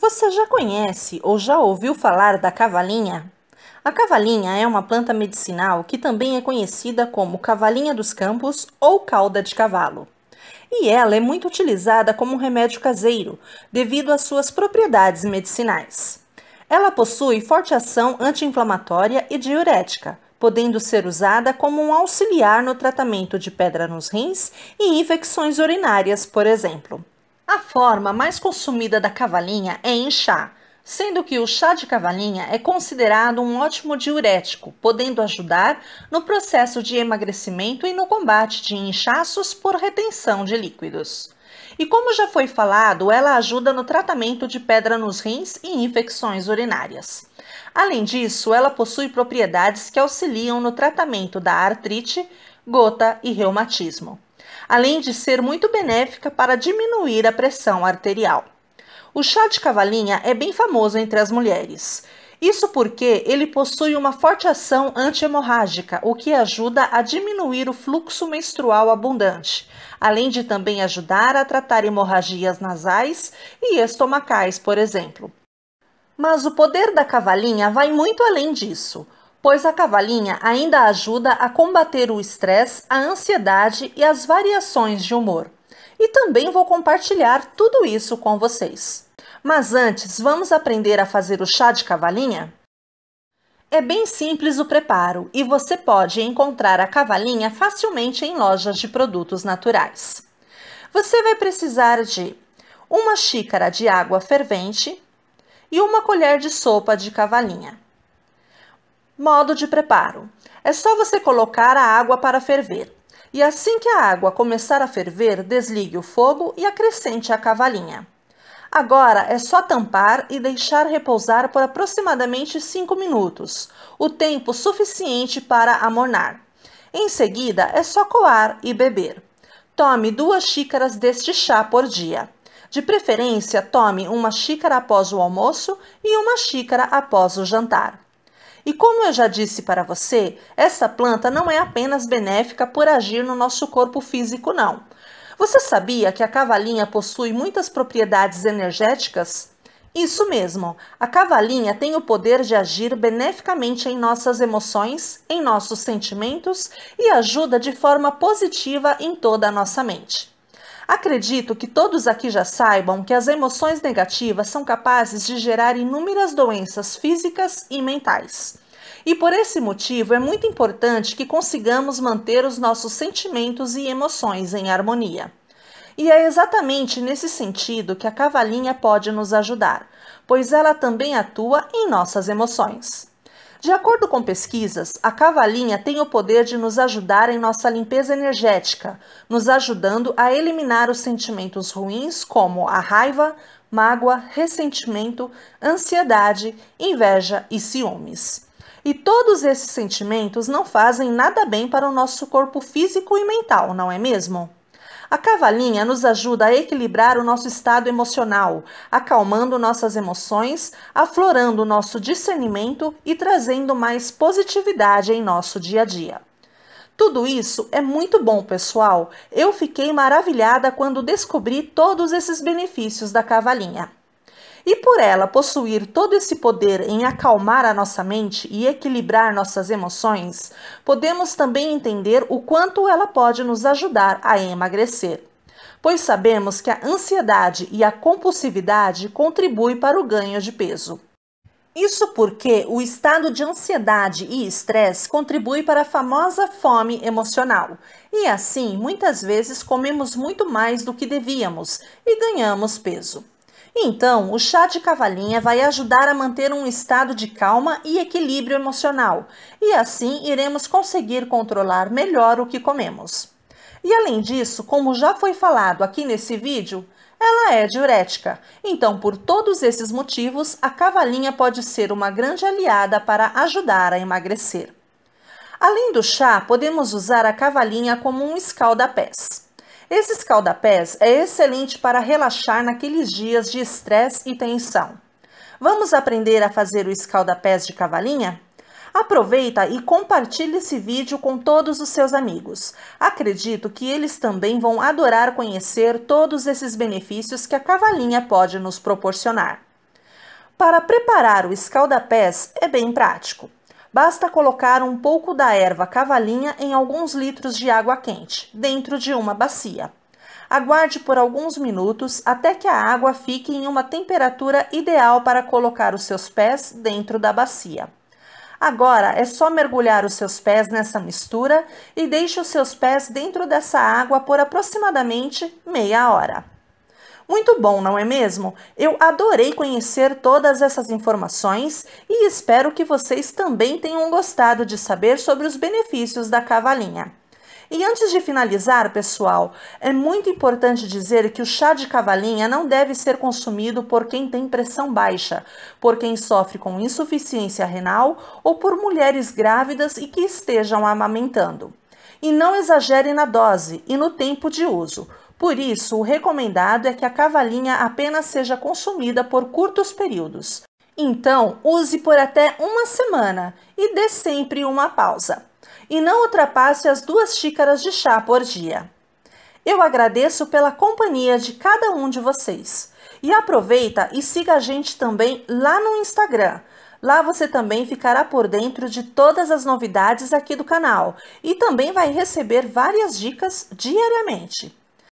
Você já conhece ou já ouviu falar da cavalinha? A cavalinha é uma planta medicinal que também é conhecida como cavalinha dos campos ou cauda de cavalo. E ela é muito utilizada como remédio caseiro devido às suas propriedades medicinais. Ela possui forte ação anti-inflamatória e diurética, podendo ser usada como um auxiliar no tratamento de pedra nos rins e infecções urinárias, por exemplo. A forma mais consumida da cavalinha é em chá, sendo que o chá de cavalinha é considerado um ótimo diurético, podendo ajudar no processo de emagrecimento e no combate de inchaços por retenção de líquidos. E como já foi falado, ela ajuda no tratamento de pedra nos rins e infecções urinárias. Além disso, ela possui propriedades que auxiliam no tratamento da artrite, gota e reumatismo além de ser muito benéfica para diminuir a pressão arterial. O chá de cavalinha é bem famoso entre as mulheres. Isso porque ele possui uma forte ação anti-hemorrágica, o que ajuda a diminuir o fluxo menstrual abundante, além de também ajudar a tratar hemorragias nasais e estomacais, por exemplo. Mas o poder da cavalinha vai muito além disso pois a cavalinha ainda ajuda a combater o estresse, a ansiedade e as variações de humor. E também vou compartilhar tudo isso com vocês. Mas antes, vamos aprender a fazer o chá de cavalinha? É bem simples o preparo e você pode encontrar a cavalinha facilmente em lojas de produtos naturais. Você vai precisar de uma xícara de água fervente e uma colher de sopa de cavalinha. Modo de preparo: é só você colocar a água para ferver. E assim que a água começar a ferver, desligue o fogo e acrescente a cavalinha. Agora é só tampar e deixar repousar por aproximadamente 5 minutos, o tempo suficiente para amornar. Em seguida, é só coar e beber. Tome duas xícaras deste chá por dia. De preferência, tome uma xícara após o almoço e uma xícara após o jantar. E como eu já disse para você, essa planta não é apenas benéfica por agir no nosso corpo físico, não. Você sabia que a cavalinha possui muitas propriedades energéticas? Isso mesmo, a cavalinha tem o poder de agir beneficamente em nossas emoções, em nossos sentimentos e ajuda de forma positiva em toda a nossa mente. Acredito que todos aqui já saibam que as emoções negativas são capazes de gerar inúmeras doenças físicas e mentais. E por esse motivo é muito importante que consigamos manter os nossos sentimentos e emoções em harmonia. E é exatamente nesse sentido que a cavalinha pode nos ajudar, pois ela também atua em nossas emoções. De acordo com pesquisas, a cavalinha tem o poder de nos ajudar em nossa limpeza energética, nos ajudando a eliminar os sentimentos ruins como a raiva, mágoa, ressentimento, ansiedade, inveja e ciúmes. E todos esses sentimentos não fazem nada bem para o nosso corpo físico e mental, não é mesmo? A cavalinha nos ajuda a equilibrar o nosso estado emocional, acalmando nossas emoções, aflorando nosso discernimento e trazendo mais positividade em nosso dia a dia. Tudo isso é muito bom, pessoal. Eu fiquei maravilhada quando descobri todos esses benefícios da cavalinha. E por ela possuir todo esse poder em acalmar a nossa mente e equilibrar nossas emoções, podemos também entender o quanto ela pode nos ajudar a emagrecer. Pois sabemos que a ansiedade e a compulsividade contribuem para o ganho de peso. Isso porque o estado de ansiedade e estresse contribui para a famosa fome emocional. E assim, muitas vezes comemos muito mais do que devíamos e ganhamos peso. Então, o chá de cavalinha vai ajudar a manter um estado de calma e equilíbrio emocional, e assim iremos conseguir controlar melhor o que comemos. E além disso, como já foi falado aqui nesse vídeo, ela é diurética. Então, por todos esses motivos, a cavalinha pode ser uma grande aliada para ajudar a emagrecer. Além do chá, podemos usar a cavalinha como um escaldapés. pés esse escaldapés é excelente para relaxar naqueles dias de estresse e tensão. Vamos aprender a fazer o escaldapés de cavalinha? Aproveita e compartilhe esse vídeo com todos os seus amigos. Acredito que eles também vão adorar conhecer todos esses benefícios que a cavalinha pode nos proporcionar. Para preparar o escaldapés é bem prático. Basta colocar um pouco da erva cavalinha em alguns litros de água quente, dentro de uma bacia. Aguarde por alguns minutos até que a água fique em uma temperatura ideal para colocar os seus pés dentro da bacia. Agora é só mergulhar os seus pés nessa mistura e deixe os seus pés dentro dessa água por aproximadamente meia hora. Muito bom, não é mesmo? Eu adorei conhecer todas essas informações e espero que vocês também tenham gostado de saber sobre os benefícios da cavalinha. E antes de finalizar, pessoal, é muito importante dizer que o chá de cavalinha não deve ser consumido por quem tem pressão baixa, por quem sofre com insuficiência renal ou por mulheres grávidas e que estejam amamentando. E não exagere na dose e no tempo de uso por isso, o recomendado é que a cavalinha apenas seja consumida por curtos períodos. Então, use por até uma semana e dê sempre uma pausa. E não ultrapasse as duas xícaras de chá por dia. Eu agradeço pela companhia de cada um de vocês. E aproveita e siga a gente também lá no Instagram. Lá você também ficará por dentro de todas as novidades aqui do canal e também vai receber várias dicas diariamente.